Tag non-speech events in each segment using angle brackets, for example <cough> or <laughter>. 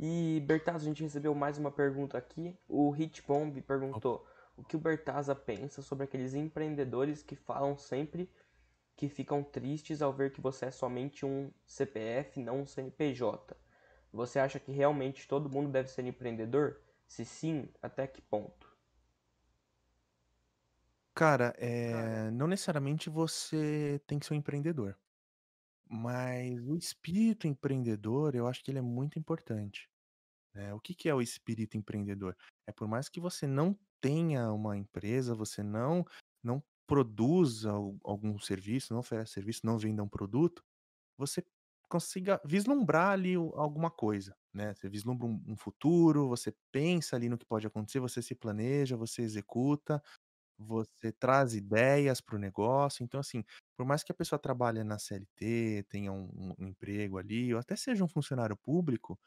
E Bertazzo, a gente recebeu mais uma pergunta aqui. O Hitbomb perguntou o que o Bertazza pensa sobre aqueles empreendedores que falam sempre que ficam tristes ao ver que você é somente um CPF, não um CNPJ. Você acha que realmente todo mundo deve ser empreendedor? Se sim, até que ponto? Cara, é... não necessariamente você tem que ser um empreendedor. Mas o espírito empreendedor, eu acho que ele é muito importante. né? O que, que é o espírito empreendedor? É por mais que você não tenha uma empresa, você não não produza algum serviço, não oferece serviço, não venda um produto, você consiga vislumbrar ali alguma coisa, né? Você vislumbra um futuro, você pensa ali no que pode acontecer, você se planeja, você executa, você traz ideias para o negócio. Então, assim, por mais que a pessoa trabalhe na CLT, tenha um, um emprego ali, ou até seja um funcionário público,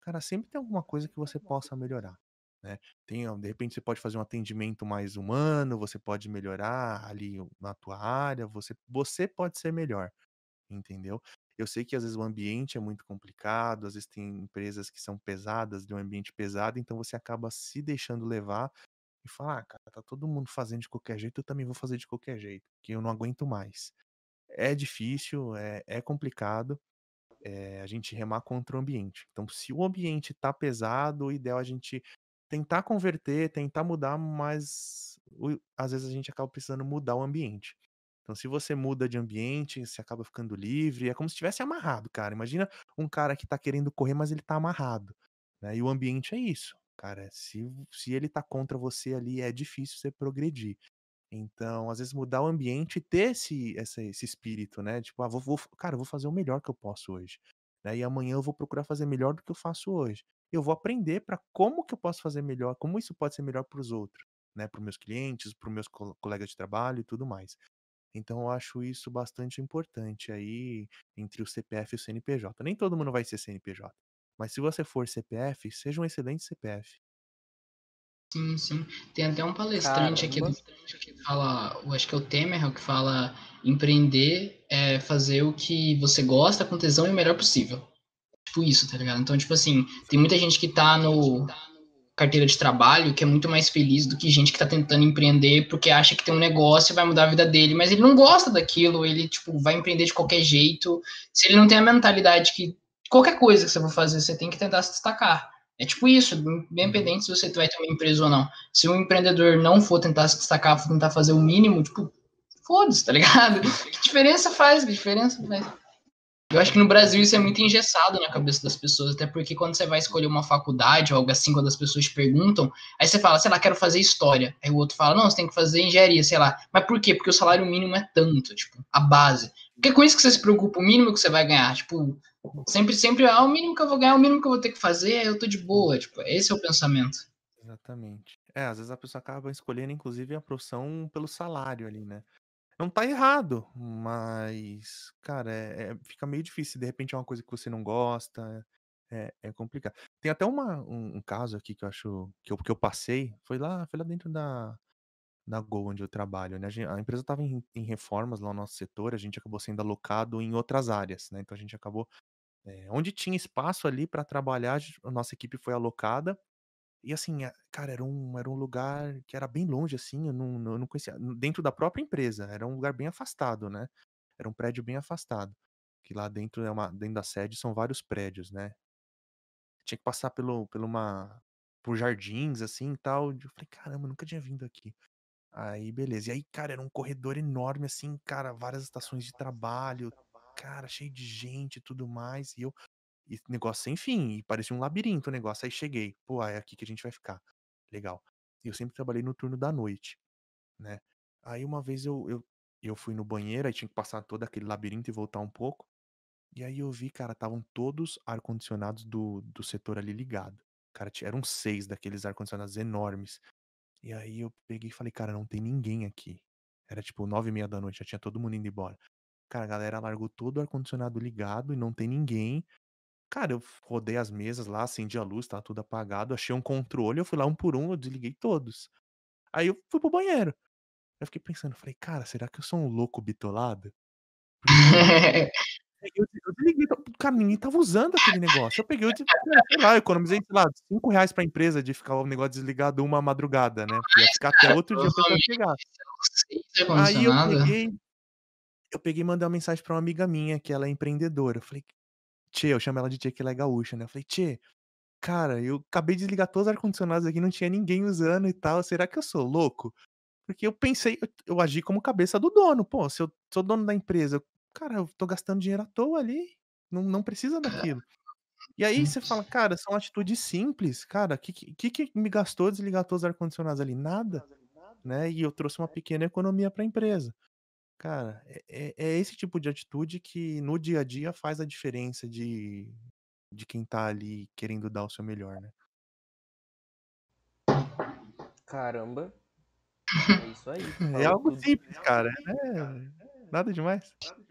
cara, sempre tem alguma coisa que você possa melhorar. Né? Tem, de repente você pode fazer um atendimento mais humano, você pode melhorar ali na tua área, você, você pode ser melhor, entendeu? Eu sei que às vezes o ambiente é muito complicado, às vezes tem empresas que são pesadas, de um ambiente pesado, então você acaba se deixando levar e falar, ah, cara, tá todo mundo fazendo de qualquer jeito, eu também vou fazer de qualquer jeito, que eu não aguento mais. É difícil, é, é complicado é, a gente remar contra o ambiente. Então, se o ambiente tá pesado, o ideal é a gente tentar converter, tentar mudar, mas às vezes a gente acaba precisando mudar o ambiente. Então, se você muda de ambiente, você acaba ficando livre. É como se estivesse amarrado, cara. Imagina um cara que tá querendo correr, mas ele tá amarrado. Né? E o ambiente é isso cara. Se, se ele tá contra você ali, é difícil você progredir. Então, às vezes, mudar o ambiente e ter esse, esse, esse espírito, né? Tipo, ah, vou, vou, cara, vou fazer o melhor que eu posso hoje. Né? E amanhã eu vou procurar fazer melhor do que eu faço hoje. Eu vou aprender para como que eu posso fazer melhor, como isso pode ser melhor para os outros, né? Para meus clientes, para meus colegas de trabalho e tudo mais. Então, eu acho isso bastante importante aí entre o CPF e o CNPJ. Nem todo mundo vai ser CNPJ, mas se você for CPF, seja um excelente CPF. Sim, sim. Tem até um palestrante Caramba. aqui que fala, eu acho que é o Temer, que fala empreender é fazer o que você gosta com tesão e o melhor possível. Tipo isso, tá ligado? Então, tipo assim, tem muita gente que tá no carteira de trabalho que é muito mais feliz do que gente que tá tentando empreender porque acha que tem um negócio e vai mudar a vida dele, mas ele não gosta daquilo, ele, tipo, vai empreender de qualquer jeito. Se ele não tem a mentalidade que qualquer coisa que você for fazer, você tem que tentar se destacar. É tipo isso, independente uhum. se você vai ter uma empresa ou não. Se um empreendedor não for tentar se destacar, for tentar fazer o mínimo, tipo, foda-se, tá ligado? Uhum. Que diferença faz? Que diferença faz? Eu acho que no Brasil isso é muito engessado na cabeça das pessoas, até porque quando você vai escolher uma faculdade ou algo assim, quando as pessoas te perguntam, aí você fala, sei lá, quero fazer história. Aí o outro fala, não, você tem que fazer engenharia, sei lá. Mas por quê? Porque o salário mínimo é tanto, tipo, a base. Porque é com isso que você se preocupa, o mínimo que você vai ganhar. Tipo, Sempre, sempre, ah, o mínimo que eu vou ganhar, é o mínimo que eu vou ter que fazer, é, eu tô de boa. Tipo, esse é o pensamento. Exatamente. É, às vezes a pessoa acaba escolhendo, inclusive, a profissão pelo salário ali, né? Não tá errado, mas, cara, é, é, fica meio difícil. De repente é uma coisa que você não gosta, é, é complicado. Tem até uma, um, um, caso aqui que eu acho que eu, que eu passei, foi lá, foi lá dentro da, da Gol, onde eu trabalho. Né? A, gente, a empresa estava em, em, reformas lá no nosso setor, a gente acabou sendo alocado em outras áreas, né? Então a gente acabou é, onde tinha espaço ali para trabalhar, a nossa equipe foi alocada. E assim, cara, era um, era um lugar que era bem longe, assim, eu não, eu não conhecia. Dentro da própria empresa, era um lugar bem afastado, né? Era um prédio bem afastado. Que lá dentro, é uma, dentro da sede são vários prédios, né? Tinha que passar pelo, pelo uma, por jardins, assim e tal. Eu falei, caramba, nunca tinha vindo aqui. Aí, beleza. E aí, cara, era um corredor enorme, assim, cara, várias estações de trabalho cara, cheio de gente e tudo mais. E eu. E negócio sem fim. E parecia um labirinto o negócio. Aí cheguei. Pô, é aqui que a gente vai ficar. Legal. Eu sempre trabalhei no turno da noite, né? Aí uma vez eu, eu, eu fui no banheiro, aí tinha que passar todo aquele labirinto e voltar um pouco. E aí eu vi, cara, estavam todos ar-condicionados do, do setor ali ligado. Cara, eram seis daqueles ar-condicionados enormes. E aí eu peguei e falei, cara, não tem ninguém aqui. Era tipo nove e meia da noite, já tinha todo mundo indo embora. Cara, a galera largou todo o ar-condicionado ligado e não tem ninguém. Cara, eu rodei as mesas lá, acendi a luz, tá tudo apagado, achei um controle, eu fui lá um por um, eu desliguei todos. Aí eu fui pro banheiro. Eu fiquei pensando, falei, cara, será que eu sou um louco bitolado? eu, <laughs> eu desliguei, cara, ninguém tava usando aquele negócio. Eu peguei, eu, sei lá, eu economizei, sei lá, 5 reais pra empresa de ficar o negócio desligado uma madrugada, né? ia ficar até outro dia pra chegar. Aí eu peguei, eu peguei e mandei uma mensagem para uma amiga minha, que ela é empreendedora. Eu falei, Tchê, eu chamo ela de Tchê, que ela é gaúcha, né? Eu falei, Tchê, cara, eu acabei de desligar todos os ar-condicionados aqui, não tinha ninguém usando e tal. Será que eu sou louco? Porque eu pensei, eu, eu agi como cabeça do dono. Pô, se eu sou dono da empresa, cara, eu tô gastando dinheiro à toa ali. Não, não precisa <laughs> daquilo. E aí você fala, cara, são atitudes simples. Cara, o que, que, que me gastou desligar todos os ar-condicionados ali? Nada. Né? E eu trouxe uma pequena economia para a empresa. Cara, é, é, é esse tipo de atitude que no dia a dia faz a diferença de, de quem tá ali querendo dar o seu melhor, né? Caramba. É isso aí. <laughs> É algo tudo. simples, cara. É, nada demais. Nada demais.